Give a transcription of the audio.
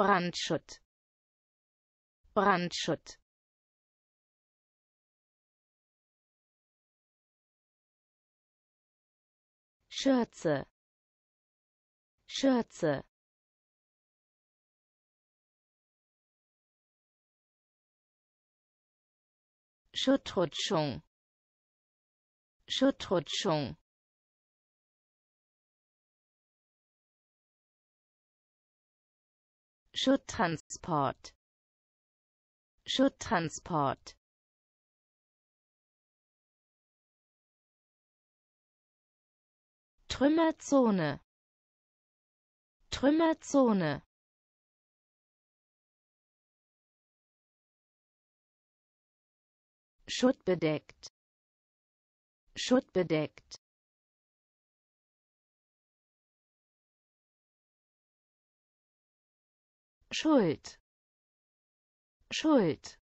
Brandschutt Brandschutt Schürze Schürze Schuttrutschung Schuttrutschung Schutttransport Schutttransport Trümmerzone Trümmerzone Schutt bedeckt Schutt bedeckt Schuld Schuld